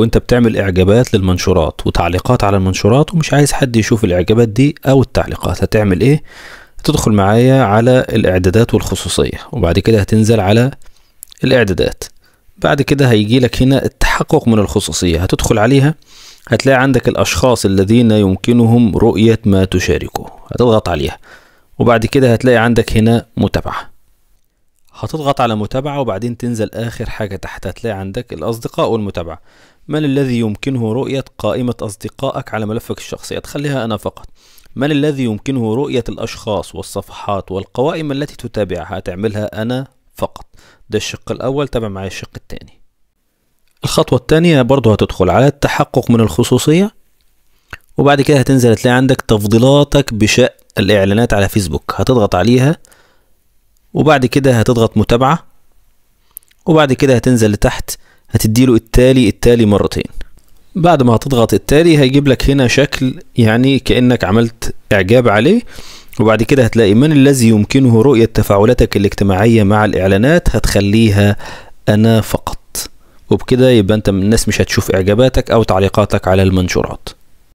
وانت بتعمل اعجابات للمنشورات وتعليقات على المنشورات ومش عايز حد يشوف الاعجابات دي او التعليقات هتعمل ايه هتدخل معايا على الاعدادات والخصوصية وبعد كده هتنزل على الاعدادات بعد كده هيجي لك هنا التحقق من الخصوصية هتدخل عليها هتلاقي عندك الأشخاص الذين يمكنهم رؤية ما تشاركه هتضغط عليها وبعد كده هتلاقي عندك هنا متابعة هتضغط على متابعة وبعدين تنزل آخر حاجة تحت هتلاقي عندك الأصدقاء والمتابعة من الذي يمكنه رؤية قائمة أصدقائك على ملفك الشخصي أدخلها أنا فقط من الذي يمكنه رؤية الأشخاص والصفحات والقوائم التي تتابعها تعملها أنا فقط ده الشق الأول تابع معي الشق الثاني الخطوة الثانية برضه هتدخل على التحقق من الخصوصية وبعد كده هتنزل تلاقي عندك تفضيلاتك بشأن الإعلانات على فيسبوك هتضغط عليها وبعد كده هتضغط متابعة وبعد كده هتنزل لتحت هتديله التالي التالي مرتين بعد ما هتضغط التالي هيجيب لك هنا شكل يعني كأنك عملت إعجاب عليه وبعد كده هتلاقي من الذي يمكنه رؤية تفاعلاتك الاجتماعية مع الإعلانات هتخليها أنا فقط وبكده يبقى أنت من الناس مش هتشوف إعجاباتك أو تعليقاتك على المنشورات